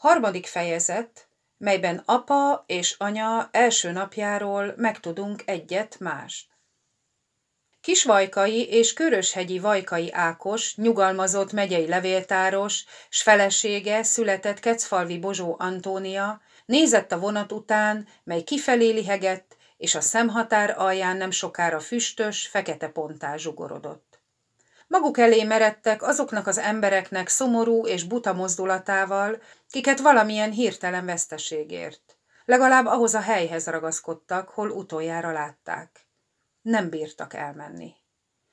Harmadik fejezet, melyben apa és anya első napjáról megtudunk egyet mást. Kisvajkai és Köröshegyi Vajkai Ákos, nyugalmazott megyei levéltáros, s felesége született Kecfalvi Bozsó Antónia, nézett a vonat után, mely kifelé lihegett, és a szemhatár alján nem sokára füstös, fekete pontá zsugorodott. Maguk elé meredtek azoknak az embereknek szomorú és buta mozdulatával, kiket valamilyen hirtelen veszteségért. Legalább ahhoz a helyhez ragaszkodtak, hol utoljára látták. Nem bírtak elmenni.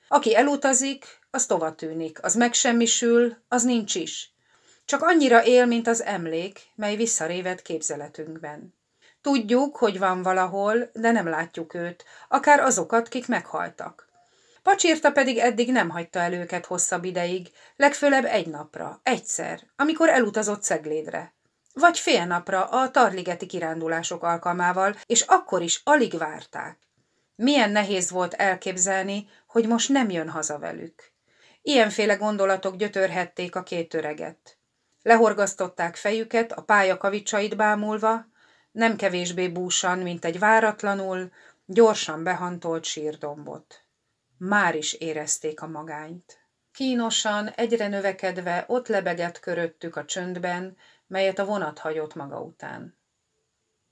Aki elutazik, az tova tűnik, az megsemmisül, az nincs is. Csak annyira él, mint az emlék, mely visszarévet képzeletünkben. Tudjuk, hogy van valahol, de nem látjuk őt, akár azokat, kik meghaltak. Pacsirta pedig eddig nem hagyta el őket hosszabb ideig, legfőlebb egy napra, egyszer, amikor elutazott Szeglédre. Vagy fél napra a tarligeti kirándulások alkalmával, és akkor is alig várták. Milyen nehéz volt elképzelni, hogy most nem jön haza velük. Ilyenféle gondolatok gyötörhették a két öreget. Lehorgasztották fejüket, a pálya kavicsait bámulva, nem kevésbé búsan, mint egy váratlanul, gyorsan behantolt sírdombot. Már is érezték a magányt. Kínosan, egyre növekedve ott lebegett köröttük a csöndben, melyet a vonat hagyott maga után.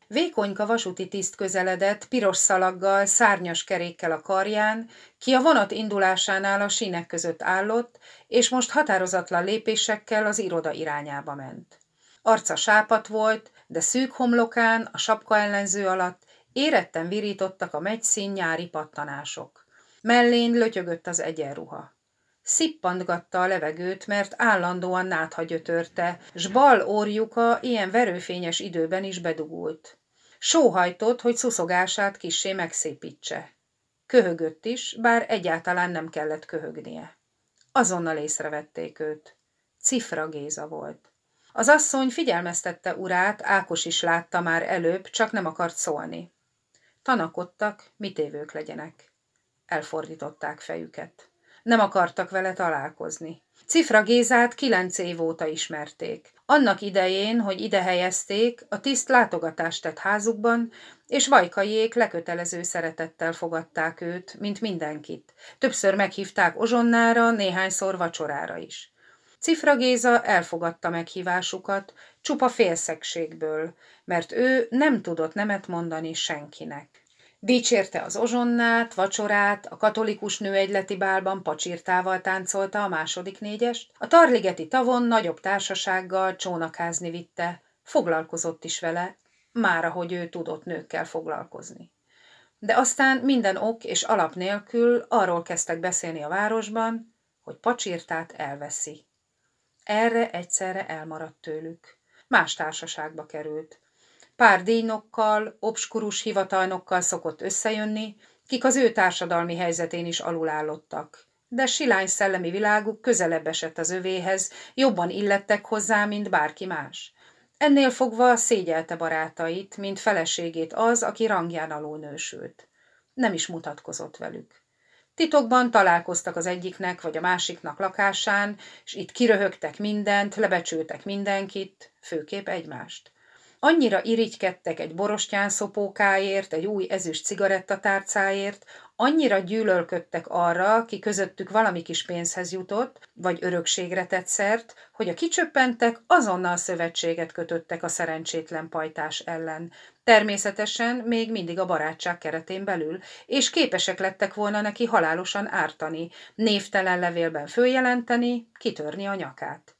Vékonyka vasúti tiszt közeledett, piros szalaggal, szárnyas kerékkel a karján, ki a vonat indulásánál a sínek között állott, és most határozatlan lépésekkel az iroda irányába ment. Arca sápat volt, de szűk homlokán, a sapka ellenző alatt éretten virítottak a megyszín nyári pattanások. Mellén lötyögött az egyenruha. Szippantgatta a levegőt, mert állandóan nátha gyötörte, s bal orjuka ilyen verőfényes időben is bedugult. Sóhajtott, hogy szuszogását kissé megszépítse. Köhögött is, bár egyáltalán nem kellett köhögnie. Azonnal észrevették őt. Cifra Géza volt. Az asszony figyelmeztette urát, Ákos is látta már előbb, csak nem akart szólni. Tanakodtak, évők legyenek. Elfordították fejüket. Nem akartak vele találkozni. Cifra Gézát kilenc év óta ismerték. Annak idején, hogy ide helyezték, a tiszt látogatást tett házukban, és vajkaiék lekötelező szeretettel fogadták őt, mint mindenkit. Többször meghívták Ozsonnára, néhányszor vacsorára is. Cifra Géza elfogadta meghívásukat, csupa félszegségből, mert ő nem tudott nemet mondani senkinek. Dicsérte az ozsonnát, vacsorát, a katolikus egyleti bálban pacsirtával táncolta a második négyest, a tarligeti tavon nagyobb társasággal csónakázni vitte, foglalkozott is vele, már ahogy ő tudott nőkkel foglalkozni. De aztán minden ok és alap nélkül arról kezdtek beszélni a városban, hogy pacsirtát elveszi. Erre egyszerre elmaradt tőlük. Más társaságba került pár díjnokkal, obskurus hivatalnokkal szokott összejönni, kik az ő társadalmi helyzetén is alulállottak. De silány szellemi világuk közelebb esett az övéhez, jobban illettek hozzá, mint bárki más. Ennél fogva szégyelte barátait, mint feleségét az, aki rangján alul nősült. Nem is mutatkozott velük. Titokban találkoztak az egyiknek vagy a másiknak lakásán, és itt kiröhögtek mindent, lebecsültek mindenkit, főképp egymást. Annyira irigykedtek egy borostyán szopókáért, egy új ezüst cigarettatárcáért, annyira gyűlölködtek arra, ki közöttük valami kis pénzhez jutott, vagy örökségre tett szert, hogy a kicsöppentek azonnal szövetséget kötöttek a szerencsétlen pajtás ellen. Természetesen még mindig a barátság keretén belül, és képesek lettek volna neki halálosan ártani, névtelen levélben följelenteni, kitörni a nyakát.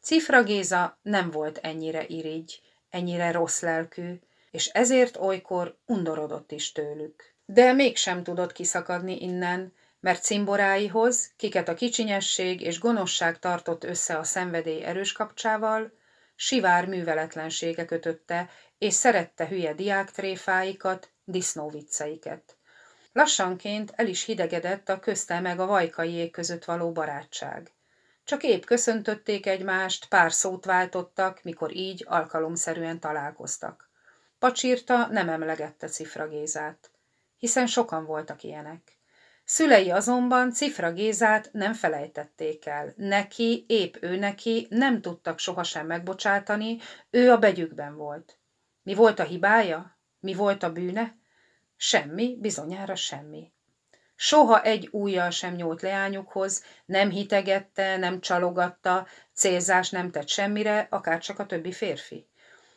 Cifra Géza nem volt ennyire irigy ennyire rossz lelkű, és ezért olykor undorodott is tőlük. De mégsem tudott kiszakadni innen, mert cimboráihoz, kiket a kicsinyesség és gonoszság tartott össze a szenvedély erős kapcsával, sivár műveletlensége kötötte, és szerette hülye diáktréfáikat, disznóvicceiket. Lassanként el is hidegedett a közte meg a vajkaiék között való barátság. Csak épp köszöntötték egymást, pár szót váltottak, mikor így alkalomszerűen találkoztak. Pacsírta nem emlegette Cifra Gézát, hiszen sokan voltak ilyenek. Szülei azonban Cifra Gézát nem felejtették el. Neki, épp ő neki nem tudtak sohasem megbocsátani, ő a begyükben volt. Mi volt a hibája? Mi volt a bűne? Semmi, bizonyára semmi. Soha egy újjal sem nyúlt leányukhoz, nem hitegette, nem csalogatta, célzás nem tett semmire, akárcsak a többi férfi.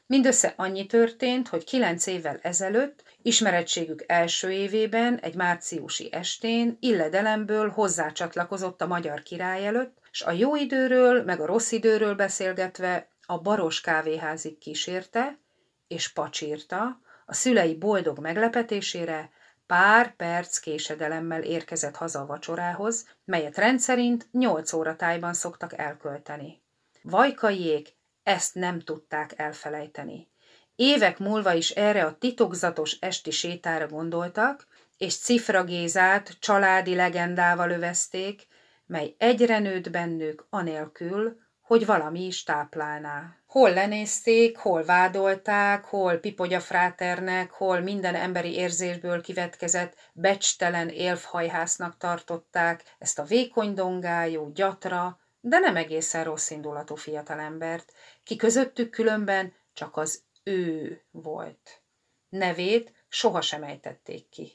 Mindössze annyi történt, hogy kilenc évvel ezelőtt, ismerettségük első évében, egy márciusi estén, illedelemből hozzácsatlakozott a magyar király előtt, s a jó időről, meg a rossz időről beszélgetve a baros kávéházig kísérte, és pacsírta, a szülei boldog meglepetésére, pár perc késedelemmel érkezett haza a vacsorához, melyet rendszerint 8 óra tájban szoktak elkölteni. Vajkaiék ezt nem tudták elfelejteni. Évek múlva is erre a titokzatos esti sétára gondoltak, és Cifra Gézát családi legendával övezték, mely egyre nőtt bennük anélkül, hogy valami is táplálná. Hol lenézték, hol vádolták, hol pipogya fráternek, hol minden emberi érzésből kivetkezett, becstelen élfhajhásznak tartották ezt a vékony dongájú, gyatra, de nem egészen rossz indulatú fiatalembert, ki közöttük különben csak az ő volt. Nevét sohasem ejtették ki.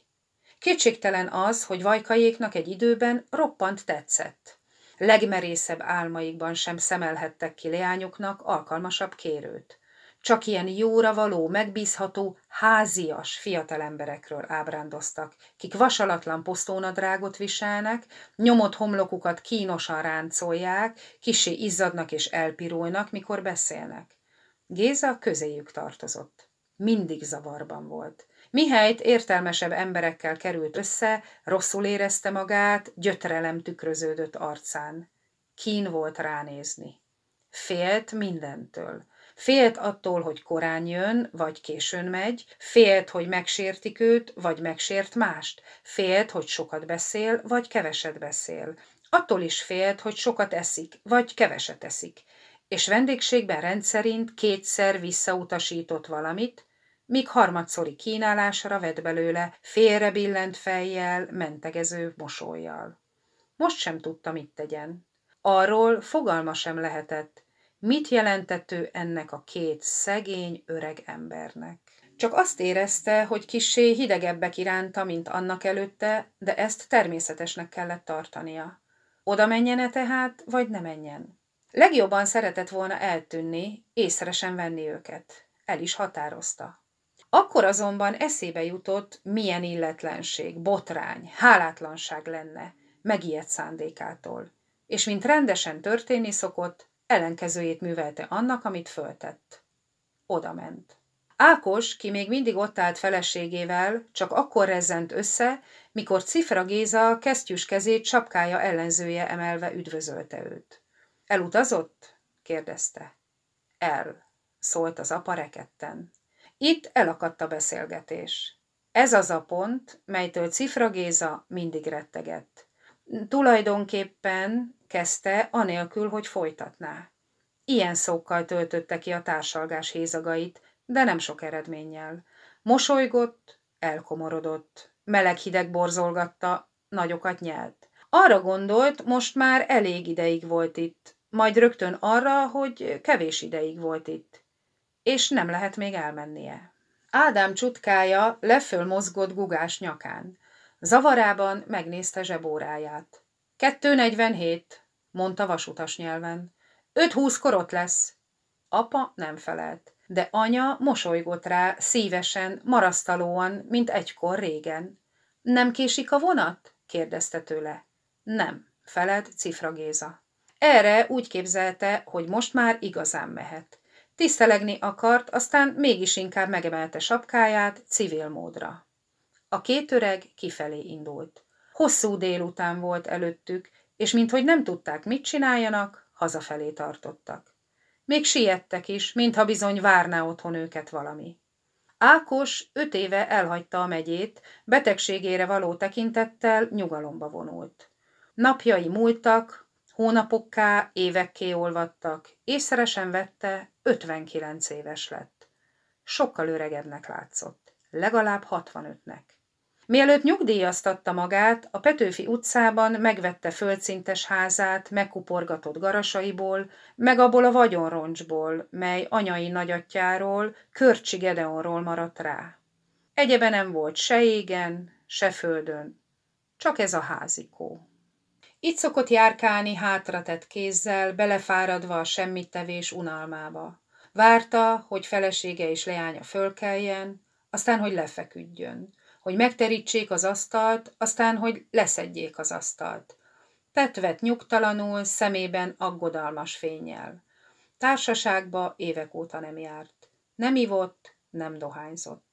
Kétségtelen az, hogy vajkajéknak egy időben roppant tetszett legmerészebb álmaikban sem szemelhettek ki leányoknak alkalmasabb kérőt. Csak ilyen jóra való, megbízható, házias fiatalemberekről ábrándoztak, kik vasalatlan posztónadrágot viselnek, nyomott homlokukat kínosan ráncolják, kisé izzadnak és elpirulnak, mikor beszélnek. Géza közéjük tartozott. Mindig zavarban volt. Mihelyt értelmesebb emberekkel került össze, rosszul érezte magát, gyötrelem tükröződött arcán. Kín volt ránézni. Félt mindentől. Félt attól, hogy korán jön, vagy későn megy, félt, hogy megsértik őt, vagy megsért mást, félt, hogy sokat beszél, vagy keveset beszél, attól is félt, hogy sokat eszik, vagy keveset eszik, és vendégségben rendszerint kétszer visszautasított valamit, míg harmadszori kínálásra vett belőle billent fejjel, mentegező mosolyjal. Most sem tudta, mit tegyen. Arról fogalma sem lehetett, mit jelentett ő ennek a két szegény öreg embernek. Csak azt érezte, hogy kissé hidegebbek iránta, mint annak előtte, de ezt természetesnek kellett tartania. Oda menjen-e tehát, vagy ne menjen. Legjobban szeretett volna eltűnni, észre sem venni őket. El is határozta. Akkor azonban eszébe jutott, milyen illetlenség, botrány, hálátlanság lenne, megijedt szándékától. És mint rendesen történni szokott, ellenkezőjét művelte annak, amit föltett. Oda ment. Ákos, ki még mindig ott állt feleségével, csak akkor rezzent össze, mikor Cifra Géza kesztyűs kezét sapkája ellenzője emelve üdvözölte őt. Elutazott? kérdezte. El, szólt az apa reketten. Itt elakadt a beszélgetés. Ez az a pont, melytől Cifra Géza mindig rettegett. Tulajdonképpen kezdte, anélkül, hogy folytatná. Ilyen szókkal töltötte ki a társalgás hézagait, de nem sok eredménnyel. Mosolygott, elkomorodott, meleg-hideg borzolgatta, nagyokat nyelt. Arra gondolt, most már elég ideig volt itt, majd rögtön arra, hogy kevés ideig volt itt és nem lehet még elmennie. Ádám csutkája leföl mozgott gugás nyakán. Zavarában megnézte zsebóráját. 2.47, mondta vasutas nyelven. 5.20 korot lesz. Apa nem felelt, de anya mosolygott rá szívesen, marasztalóan, mint egykor régen. Nem késik a vonat? kérdezte tőle. Nem, felelt Cifra Géza. Erre úgy képzelte, hogy most már igazán mehet. Tisztelegni akart, aztán mégis inkább megemelte sapkáját civil módra. A két öreg kifelé indult. Hosszú délután volt előttük, és minthogy nem tudták, mit csináljanak, hazafelé tartottak. Még siettek is, mintha bizony várná otthon őket valami. Ákos öt éve elhagyta a megyét, betegségére való tekintettel nyugalomba vonult. Napjai múltak, hónapokká, évekké olvadtak, észre sem vette, 59 éves lett. Sokkal öregebbnek látszott, legalább 65-nek. Mielőtt nyugdíjaztatta magát, a Petőfi utcában megvette földszintes házát, megkuporgatott garasaiból, meg abból a vagyonroncsból, mely anyai nagyatjáról, Körcsi Gedeonról maradt rá. Egyebe nem volt se égen, se földön, csak ez a házikó. Itt szokott járkálni hátratett kézzel, belefáradva a semmittevés unalmába. Várta, hogy felesége és leánya fölkeljen, aztán, hogy lefeküdjön, hogy megterítsék az asztalt, aztán, hogy leszedjék az asztalt. Petvet nyugtalanul, szemében aggodalmas fényjel. Társaságba évek óta nem járt. Nem ivott, nem dohányzott.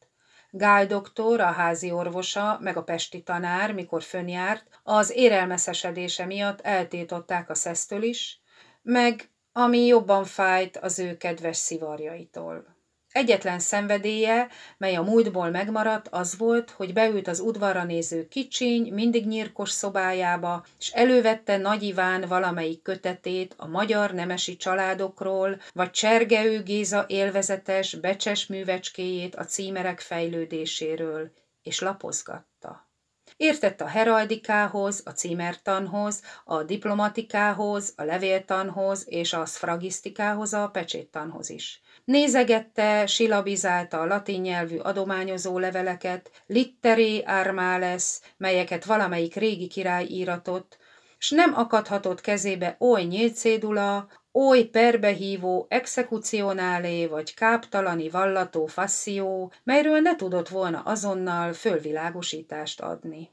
Gál doktor, a házi orvosa, meg a pesti tanár, mikor fönnyárt, az érelmeszesedése miatt eltétották a szesztől is, meg ami jobban fájt az ő kedves szivarjaitól. Egyetlen szenvedélye, mely a múltból megmaradt, az volt, hogy beült az udvarra néző kicsiny, mindig nyírkos szobájába, és elővette Nagy Iván valamelyik kötetét a magyar nemesi családokról, vagy Csergeő Géza élvezetes, becses művecskéjét a címerek fejlődéséről, és lapozgatta. Értett a heraldikához, a címertanhoz, a diplomatikához, a levéltanhoz és a szfragisztikához, a pecséttanhoz is – Nézegette, silabizálta a latin nyelvű adományozó leveleket, litteré armáles, melyeket valamelyik régi király íratott, s nem akadhatott kezébe oly nyílcédula, oly perbehívó, exekucionálé vagy káptalani vallató fasszió, melyről ne tudott volna azonnal fölvilágosítást adni.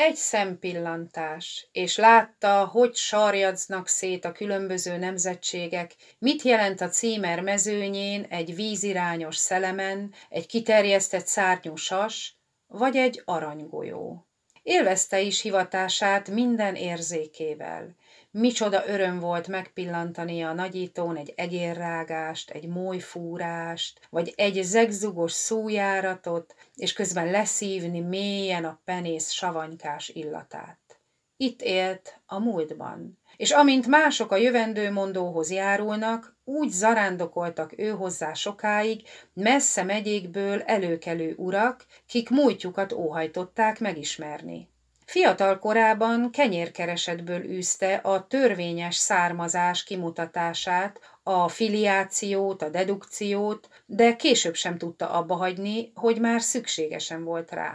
Egy szempillantás, és látta, hogy sarjadznak szét a különböző nemzetségek, mit jelent a címer mezőnyén egy vízirányos szelemen, egy kiterjesztett szárnyú sas, vagy egy aranygolyó. Élvezte is hivatását minden érzékével, Micsoda öröm volt megpillantani a nagyítón egy egérrágást, egy molyfúrást, vagy egy zegzugos szójáratot, és közben leszívni mélyen a penész savanykás illatát. Itt élt a múltban, és amint mások a jövendőmondóhoz járulnak, úgy zarándokoltak ő hozzá sokáig, messze megyékből előkelő urak, kik múltjukat óhajtották megismerni. Fiatal korában kenyérkeresetből űzte a törvényes származás kimutatását, a filiációt, a dedukciót, de később sem tudta abba hagyni, hogy már szükségesen volt rá.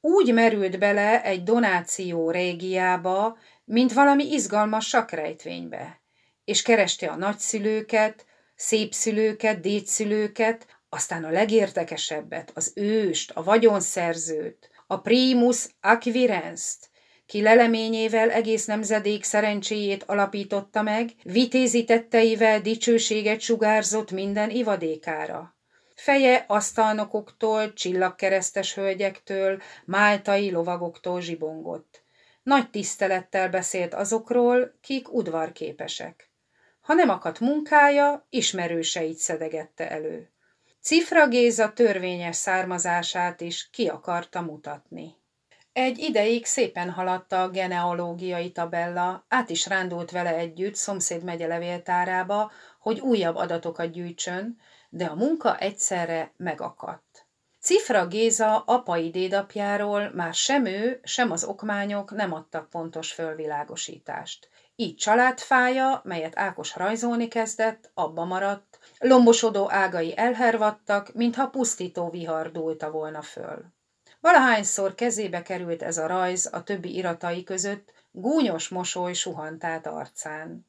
Úgy merült bele egy donáció régiába, mint valami izgalmas sakrejtvénybe, és kereste a nagyszülőket, szépszülőket, dédszülőket, aztán a legértekesebbet, az őst, a vagyonszerzőt, a primus Aquirenst, ki leleményével egész nemzedék szerencséjét alapította meg, vitézi tetteivel dicsőséget sugárzott minden ivadékára. Feje asztalnokoktól, csillagkeresztes hölgyektől, máltai lovagoktól zsibongott. Nagy tisztelettel beszélt azokról, kik udvarképesek. Ha nem akadt munkája, ismerőseit szedegette elő. Cifra Géza törvényes származását is ki akarta mutatni. Egy ideig szépen haladta a genealógiai tabella, át is rándult vele együtt szomszéd megye levéltárába, hogy újabb adatokat gyűjtsön, de a munka egyszerre megakadt. Cifra Géza apai dédapjáról már sem ő, sem az okmányok nem adtak pontos fölvilágosítást. Így családfája, melyet Ákos rajzolni kezdett, abba maradt, lombosodó ágai elhervadtak, mintha pusztító vihar dúlta volna föl. Valahányszor kezébe került ez a rajz a többi iratai között, gúnyos mosoly suhant át arcán.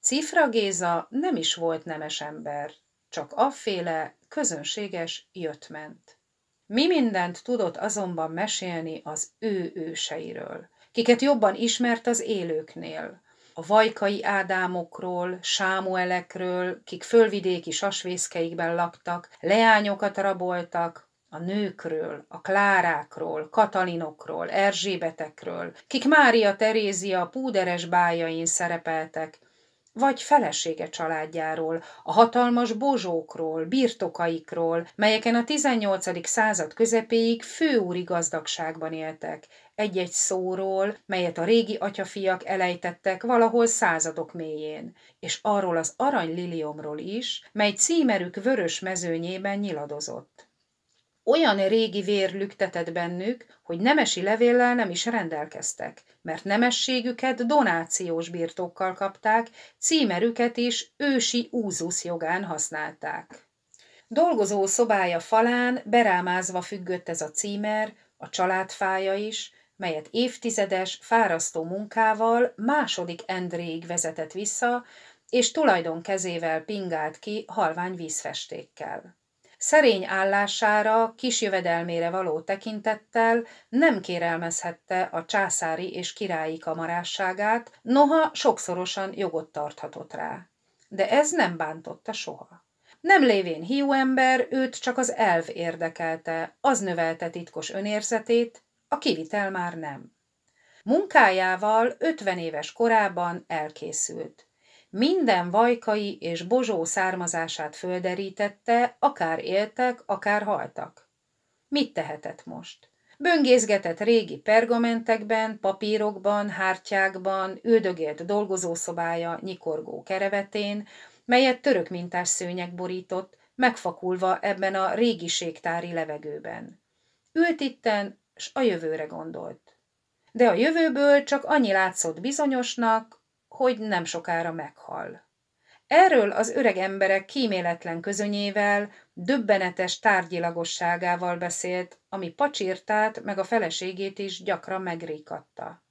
Cifra Géza nem is volt nemes ember, csak afféle, közönséges jött-ment. Mi mindent tudott azonban mesélni az ő őseiről, kiket jobban ismert az élőknél, a vajkai Ádámokról, Sámuelekről, kik fölvidéki sasvészkeikben laktak, leányokat raboltak, a nőkről, a klárákról, katalinokról, erzsébetekről, kik Mária Terézia púderes bájain szerepeltek, vagy felesége családjáról, a hatalmas bozsókról, birtokaikról, melyeken a 18. század közepéig főúri gazdagságban éltek, egy-egy szóról, melyet a régi atyafiak elejtettek valahol századok mélyén, és arról az arany liliomról is, mely címerük vörös mezőnyében nyiladozott. Olyan régi vér lüktetett bennük, hogy nemesi levéllel nem is rendelkeztek, mert nemességüket donációs birtokkal kapták, címerüket is ősi úzusz jogán használták. Dolgozó szobája falán berámázva függött ez a címer, a családfája is, melyet évtizedes, fárasztó munkával második Endréig vezetett vissza, és tulajdon kezével pingált ki halvány vízfestékkel. Szerény állására, kis jövedelmére való tekintettel nem kérelmezhette a császári és királyi kamarásságát, noha sokszorosan jogot tarthatott rá. De ez nem bántotta soha. Nem lévén hiú ember, őt csak az elv érdekelte, az növelte titkos önérzetét, a kivitel már nem. Munkájával 50 éves korában elkészült. Minden vajkai és bozsó származását földerítette, akár éltek, akár haltak. Mit tehetett most? Böngészgetett régi pergamentekben, papírokban, hártyákban, üldögélt dolgozószobája nyikorgó kerevetén, melyet török mintás szőnyeg borított, megfakulva ebben a régiségtári levegőben. Ült itten, s a jövőre gondolt. De a jövőből csak annyi látszott bizonyosnak, hogy nem sokára meghal. Erről az öreg emberek kíméletlen közönyével, döbbenetes tárgyilagosságával beszélt, ami pacsirtát meg a feleségét is gyakran megrékatta.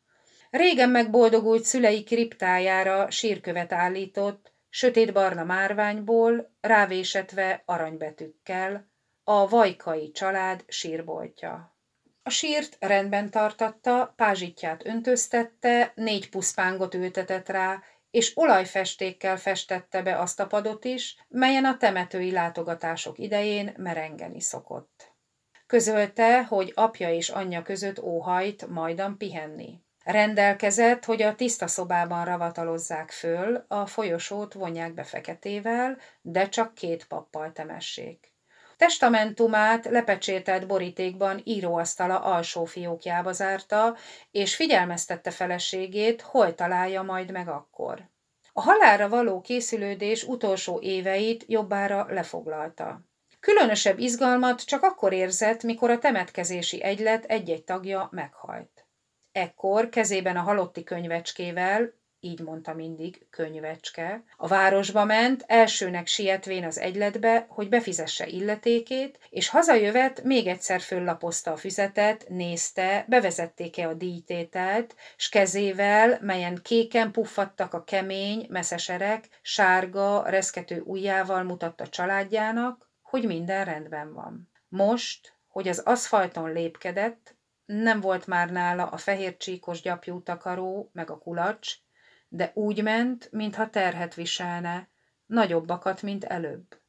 Régen megboldogult szülei kriptájára sírkövet állított, sötét barna márványból, rávésetve aranybetűkkel, a vajkai család sírboltja. A sírt rendben tartatta, pázsitját öntöztette, négy puszpángot ültetett rá, és olajfestékkel festette be azt a padot is, melyen a temetői látogatások idején merengeni szokott. Közölte, hogy apja és anyja között óhajt majdan pihenni. Rendelkezett, hogy a tiszta szobában ravatalozzák föl, a folyosót vonják be feketével, de csak két pappal temessék. Testamentumát lepecsételt borítékban íróasztala alsó fiókjába zárta, és figyelmeztette feleségét, hol találja majd meg akkor. A halára való készülődés utolsó éveit jobbára lefoglalta. Különösebb izgalmat csak akkor érzett, mikor a temetkezési egylet egy-egy tagja meghalt. Ekkor kezében a halotti könyvecskével így mondta mindig, könyvecske. A városba ment, elsőnek sietvén az egyletbe, hogy befizesse illetékét, és hazajövet még egyszer föllapozta a füzetet, nézte, bevezették-e a díjtételt, s kezével, melyen kéken puffadtak a kemény, meszeserek, sárga, reszkető ujjával mutatta családjának, hogy minden rendben van. Most, hogy az aszfalton lépkedett, nem volt már nála a fehér csíkos gyapjú takaró, meg a kulacs, de úgy ment, mintha terhet viselne, nagyobbakat, mint előbb.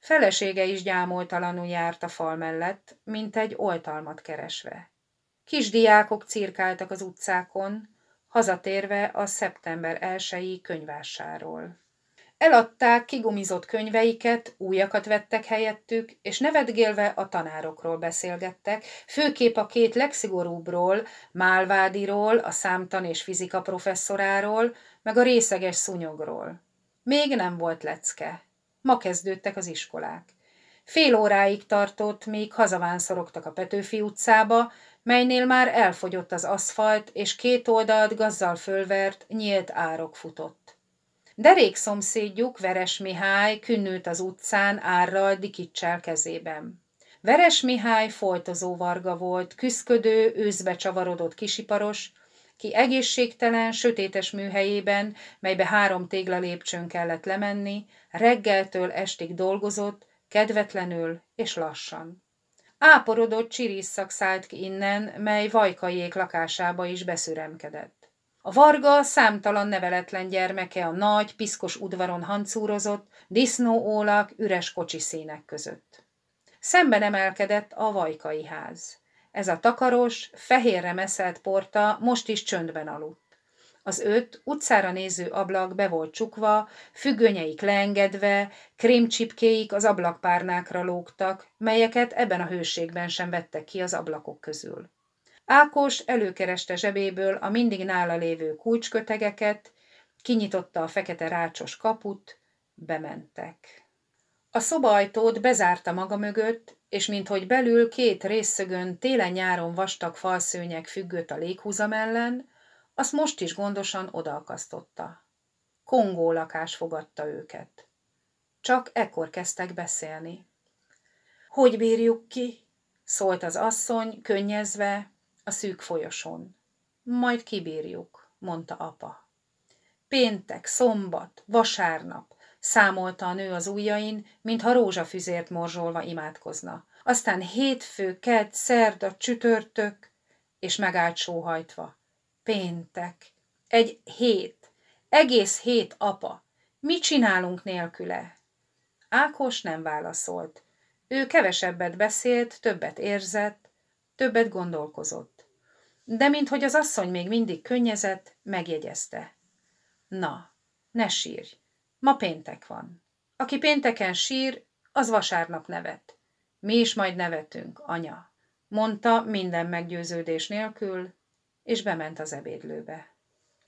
Felesége is gyámoltalanul járt a fal mellett, mint egy oltalmat keresve. Kisdiákok cirkáltak az utcákon, hazatérve a szeptember elsői könyvásáról. Eladták kigumizott könyveiket, újakat vettek helyettük, és nevetgélve a tanárokról beszélgettek, főképp a két legszigorúbbról, Málvádiról, a számtan és fizika professzoráról, meg a részeges szúnyogról. Még nem volt lecke. Ma kezdődtek az iskolák. Fél óráig tartott, míg hazavánszorogtak a Petőfi utcába, melynél már elfogyott az aszfalt, és két oldalt gazzal fölvert, nyílt árok futott. Derék szomszédjuk, Veres Mihály, künnült az utcán árral, dikicsel kezében. Veres Mihály foltozó varga volt, küszködő, őszbe csavarodott kisiparos, ki egészségtelen, sötétes műhelyében, melybe három tégla lépcsőn kellett lemenni, reggeltől estig dolgozott, kedvetlenül és lassan. Áporodott csirisszak szállt ki innen, mely vajkaiék lakásába is beszüremkedett. A varga számtalan neveletlen gyermeke a nagy, piszkos udvaron hancúrozott, disznóólak, üres színek között. Szemben emelkedett a vajkai ház. Ez a takaros, fehérre meszelt porta most is csöndben aludt. Az öt utcára néző ablak be volt csukva, függönyeik leengedve, krémcsipkéik az ablakpárnákra lógtak, melyeket ebben a hőségben sem vettek ki az ablakok közül. Ákos előkereste zsebéből a mindig nála lévő kulcskötegeket, kinyitotta a fekete rácsos kaput, bementek. A szobaajtót bezárta maga mögött, és minthogy belül két részszögön télen-nyáron vastag falszőnyek függött a léghúzam ellen, azt most is gondosan odaakasztotta. Kongó lakás fogadta őket. Csak ekkor kezdtek beszélni. Hogy bírjuk ki? szólt az asszony, könnyezve, a szűk folyosón. Majd kibírjuk, mondta apa. Péntek, szombat, vasárnap, Számolta a nő az ujjain, mintha rózsafüzért morzsolva imádkozna. Aztán hétfő, kedd, szerda, csütörtök, és megállt sóhajtva. Péntek. Egy hét. Egész hét, apa. Mi csinálunk nélküle? Ákos nem válaszolt. Ő kevesebbet beszélt, többet érzett, többet gondolkozott. De minthogy az asszony még mindig könnyezett, megjegyezte. Na, ne sírj. Ma péntek van. Aki pénteken sír, az vasárnap nevet. Mi is majd nevetünk, anya, mondta minden meggyőződés nélkül, és bement az ebédlőbe.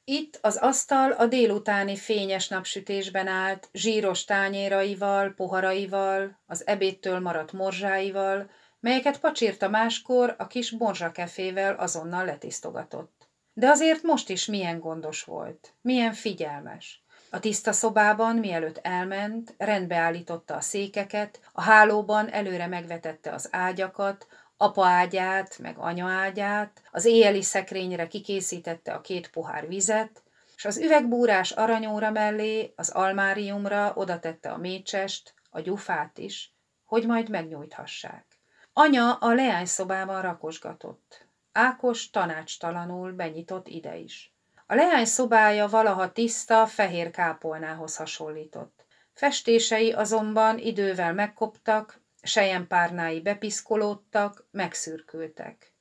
Itt az asztal a délutáni fényes napsütésben állt, zsíros tányéraival, poharaival, az ebédtől maradt morzsáival, melyeket pacsírta máskor a kis borzsakefével azonnal letisztogatott. De azért most is milyen gondos volt, milyen figyelmes. A tiszta szobában, mielőtt elment, rendbeállította a székeket, a hálóban előre megvetette az ágyakat, apa ágyát, meg anya ágyát, az éjeli szekrényre kikészítette a két pohár vizet, és az üvegbúrás aranyóra mellé, az almáriumra odatette a mécsest, a gyufát is, hogy majd megnyújthassák. Anya a leány szobában rakosgatott. Ákos tanácstalanul benyitott ide is. A leány szobája valaha tiszta, fehér kápolnához hasonlított. Festései azonban idővel megkoptak, sejempárnái bepiszkolódtak, megszürkültek.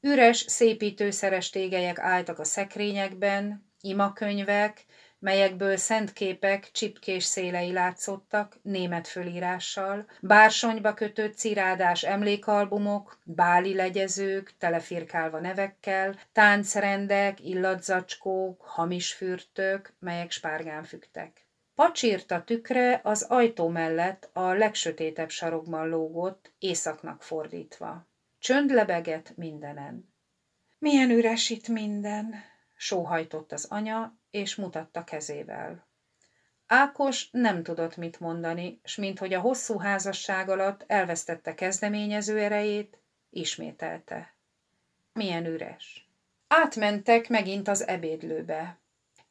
Üres, szépítőszeres tégelyek álltak a szekrényekben, imakönyvek, melyekből szentképek csipkés szélei látszottak német fölírással, bársonyba kötött cirádás emlékalbumok, báli legyezők, telefirkálva nevekkel, táncrendek, illatzacskók, hamis fürtök, melyek spárgán fügtek. Pacsírta tükre az ajtó mellett a legsötétebb sarokban lógott, északnak fordítva. Csönd lebegett mindenen. Milyen üres itt minden, sóhajtott az anya, és mutatta kezével. Ákos nem tudott mit mondani, s minthogy a hosszú házasság alatt elvesztette kezdeményező erejét, ismételte. Milyen üres. Átmentek megint az ebédlőbe.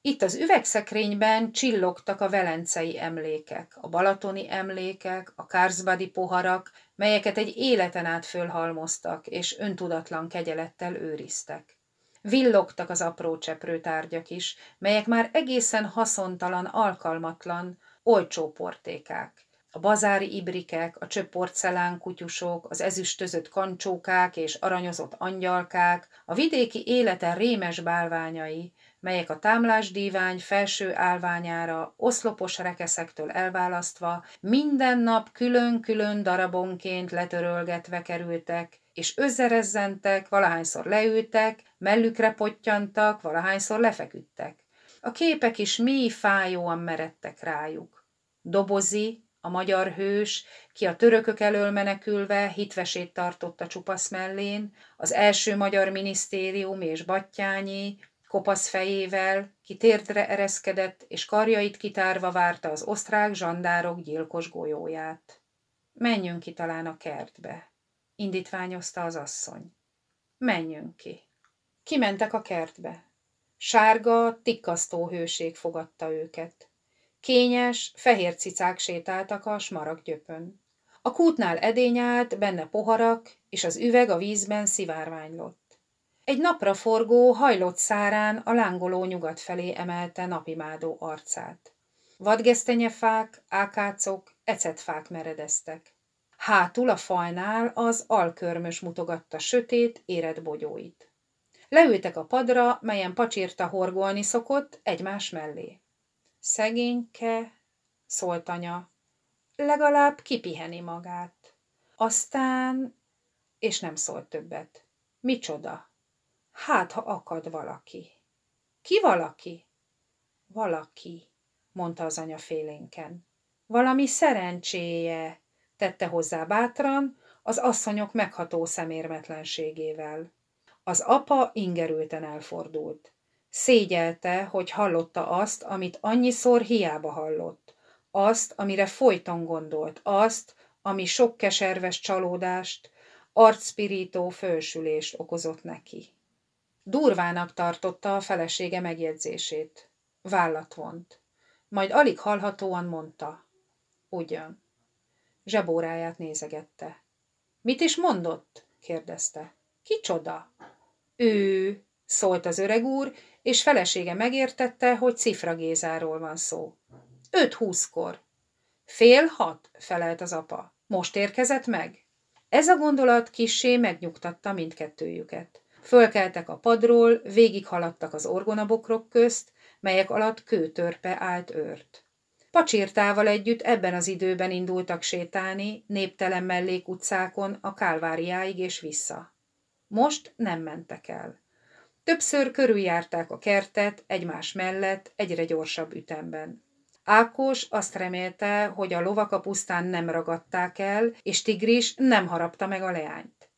Itt az üvegszekrényben csillogtak a velencei emlékek, a balatoni emlékek, a kárzbadi poharak, melyeket egy életen át fölhalmoztak és öntudatlan kegyelettel őriztek. Villogtak az apró cseprő tárgyak is, melyek már egészen haszontalan, alkalmatlan, olcsó portékák. A bazári ibrikek, a csöpporcelán kutyusok, az ezüstözött kancsókák és aranyozott angyalkák, a vidéki élete rémes bálványai, melyek a támlás dívány felső állványára, oszlopos rekeszektől elválasztva, minden nap külön-külön darabonként letörölgetve kerültek, és özzerezzentek, valahányszor leültek, mellükre pottyantak, valahányszor lefeküdtek. A képek is mély fájóan meredtek rájuk. Dobozi, a magyar hős, ki a törökök elől menekülve hitvesét tartotta csupasz mellén, az első magyar minisztérium és Battyányi, kopasz fejével, ki térdre ereszkedett, és karjait kitárva várta az osztrák zsandárok gyilkos golyóját. Menjünk ki talán a kertbe, indítványozta az asszony. Menjünk ki. Kimentek a kertbe. Sárga, tikkasztó hőség fogadta őket. Kényes, fehér cicák sétáltak a gyöpön. A kútnál edény állt, benne poharak, és az üveg a vízben szivárványlott. Egy napra forgó, hajlott szárán a lángoló nyugat felé emelte napimádó arcát. Vadgesztenyefák, ákácok, ecetfák meredeztek. Hátul a fajnál az alkörmös mutogatta sötét, érett bogyóit. Leültek a padra, melyen pacsírta horgolni szokott, egymás mellé. Szegényke, szólt anya, legalább kipiheni magát. Aztán... és nem szólt többet. Micsoda? Hát, ha akad valaki. Ki valaki? Valaki, mondta az anya félénken. Valami szerencséje, tette hozzá bátran, az asszonyok megható szemérmetlenségével. Az apa ingerülten elfordult. Szégyelte, hogy hallotta azt, amit annyiszor hiába hallott, azt, amire folyton gondolt, azt, ami sok keserves csalódást, arcpirító fölsülést okozott neki. Durvának tartotta a felesége megjegyzését. Vállat vont. Majd alig hallhatóan mondta. Ugyan. Zsebóráját nézegette. Mit is mondott? kérdezte. Kicsoda? Ő, szólt az öreg úr, és felesége megértette, hogy Cifra Gézáról van szó. Öt húszkor. Fél hat, felelt az apa. Most érkezett meg? Ez a gondolat kissé megnyugtatta mindkettőjüket. Fölkeltek a padról, végighaladtak az orgonabokrok közt, melyek alatt kőtörpe állt őrt. Pacsirtával együtt ebben az időben indultak sétálni, néptelen mellékutcákon a Kálváriáig és vissza. Most nem mentek el. Többször körüljárták a kertet, egymás mellett, egyre gyorsabb ütemben. Ákos azt remélte, hogy a lovak a pusztán nem ragadták el, és Tigris nem harapta meg a leányt.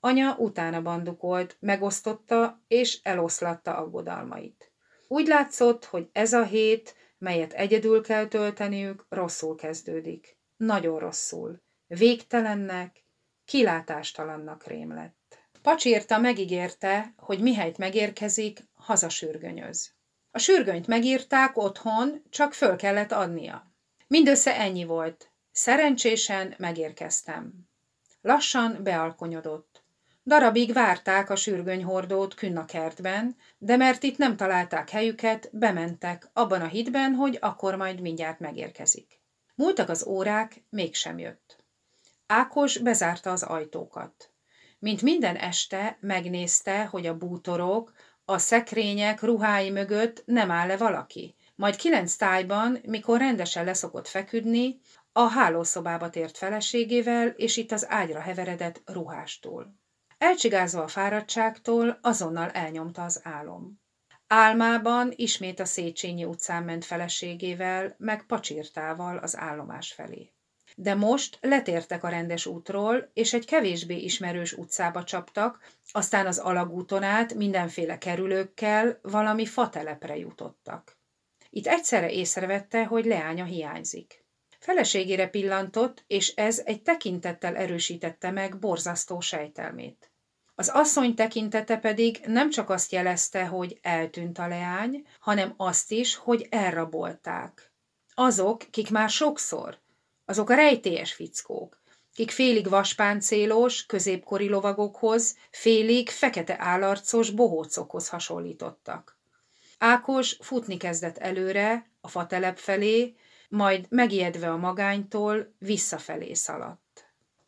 Anya utána bandukolt, megosztotta és eloszlatta aggodalmait. Úgy látszott, hogy ez a hét melyet egyedül kell tölteniük, rosszul kezdődik. Nagyon rosszul. Végtelennek, kilátástalannak rém lett. Pacsírta megígérte, hogy mihelyt megérkezik, hazasürgönyöz. A sürgönyt megírták otthon, csak föl kellett adnia. Mindössze ennyi volt. Szerencsésen megérkeztem. Lassan bealkonyodott. Darabig várták a sürgönyhordót künn a kertben, de mert itt nem találták helyüket, bementek, abban a hitben, hogy akkor majd mindjárt megérkezik. Múltak az órák, mégsem jött. Ákos bezárta az ajtókat. Mint minden este, megnézte, hogy a bútorok, a szekrények ruhái mögött nem áll-e valaki. Majd kilenc tájban, mikor rendesen leszokott feküdni, a hálószobába tért feleségével, és itt az ágyra heveredett ruhástól. Elcsigázva a fáradtságtól, azonnal elnyomta az álom. Álmában ismét a Széchenyi utcán ment feleségével, meg pacsirtával az állomás felé. De most letértek a rendes útról, és egy kevésbé ismerős utcába csaptak, aztán az alagúton át mindenféle kerülőkkel valami fatelepre jutottak. Itt egyszerre észrevette, hogy leánya hiányzik. Feleségére pillantott, és ez egy tekintettel erősítette meg borzasztó sejtelmét. Az asszony tekintete pedig nem csak azt jelezte, hogy eltűnt a leány, hanem azt is, hogy elrabolták. Azok, kik már sokszor, azok a rejtélyes fickók, kik félig vaspáncélos, középkori lovagokhoz, félig fekete állarcos bohócokhoz hasonlítottak. Ákos futni kezdett előre, a fatelep felé, majd megijedve a magánytól visszafelé szaladt.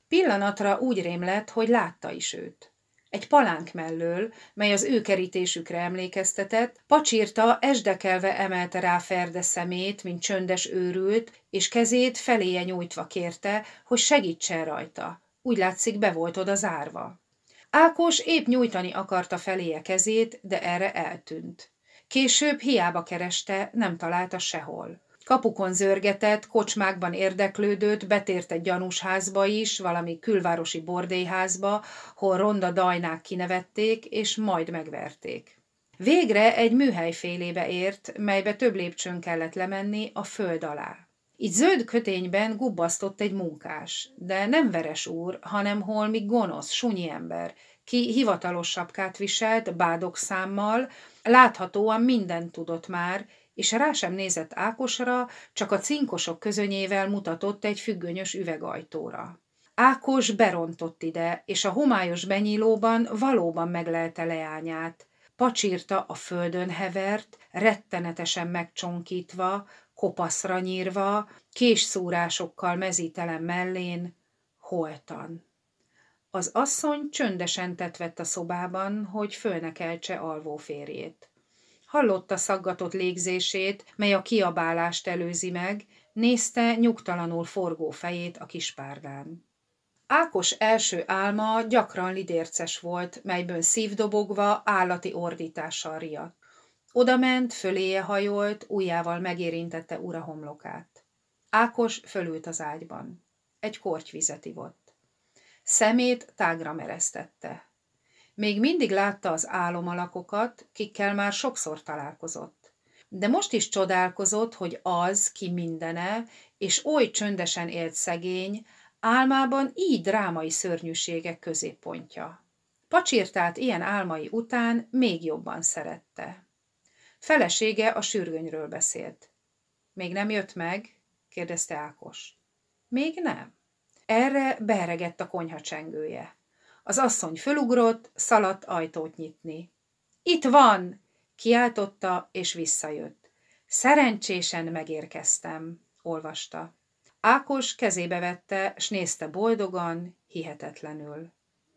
Pillanatra úgy rémlett, hogy látta is őt egy palánk mellől, mely az ő kerítésükre emlékeztetett, pacsírta esdekelve emelte rá ferde szemét, mint csöndes őrült, és kezét feléje nyújtva kérte, hogy segítsen rajta. Úgy látszik, be volt oda zárva. Ákos épp nyújtani akarta feléje kezét, de erre eltűnt. Később hiába kereste, nem találta sehol. Kapukon zörgetett, kocsmákban érdeklődött, betért egy gyanús házba is, valami külvárosi bordélyházba, hol ronda dajnák kinevették, és majd megverték. Végre egy műhely félébe ért, melybe több lépcsőn kellett lemenni a föld alá. Így zöld kötényben gubbasztott egy munkás, de nem veres úr, hanem holmi gonosz, sunyi ember, ki hivatalos sapkát viselt, bádok számmal, láthatóan mindent tudott már, és rá sem nézett Ákosra, csak a cinkosok közönyével mutatott egy függönyös üvegajtóra. Ákos berontott ide, és a homályos benyílóban valóban meglelte leányát. Pacsírta a földön hevert, rettenetesen megcsonkítva, kopaszra nyírva, késszúrásokkal mezítelen mellén, holtan. Az asszony csöndesen tetvett a szobában, hogy fölnekeltse alvó férjét. Hallotta szaggatott légzését, mely a kiabálást előzi meg, nézte nyugtalanul forgó fejét a párdán. Ákos első álma gyakran lidérces volt, melyben szívdobogva állati ordítással riadt. Oda ment, föléje hajolt, ujjával megérintette ura homlokát. Ákos fölült az ágyban. Egy vizet ivott. Szemét tágra meresztette. Még mindig látta az álomalakokat, kikkel már sokszor találkozott. De most is csodálkozott, hogy az, ki mindene, és oly csöndesen élt szegény, álmában így drámai szörnyűségek középpontja. Pacsirtát ilyen álmai után még jobban szerette. Felesége a sürgönyről beszélt. Még nem jött meg? kérdezte Ákos. Még nem. Erre beregett a konyha csengője. Az asszony fölugrott, szaladt ajtót nyitni. Itt van! kiáltotta, és visszajött. Szerencsésen megérkeztem, olvasta. Ákos kezébe vette, s nézte boldogan, hihetetlenül.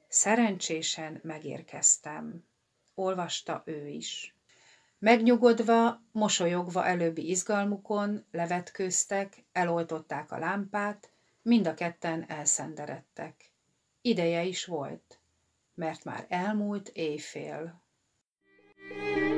Szerencsésen megérkeztem, olvasta ő is. Megnyugodva, mosolyogva előbbi izgalmukon, levetkőztek, eloltották a lámpát, mind a ketten elszenderedtek. Ideje is volt, mert már elmúlt éjfél. thank you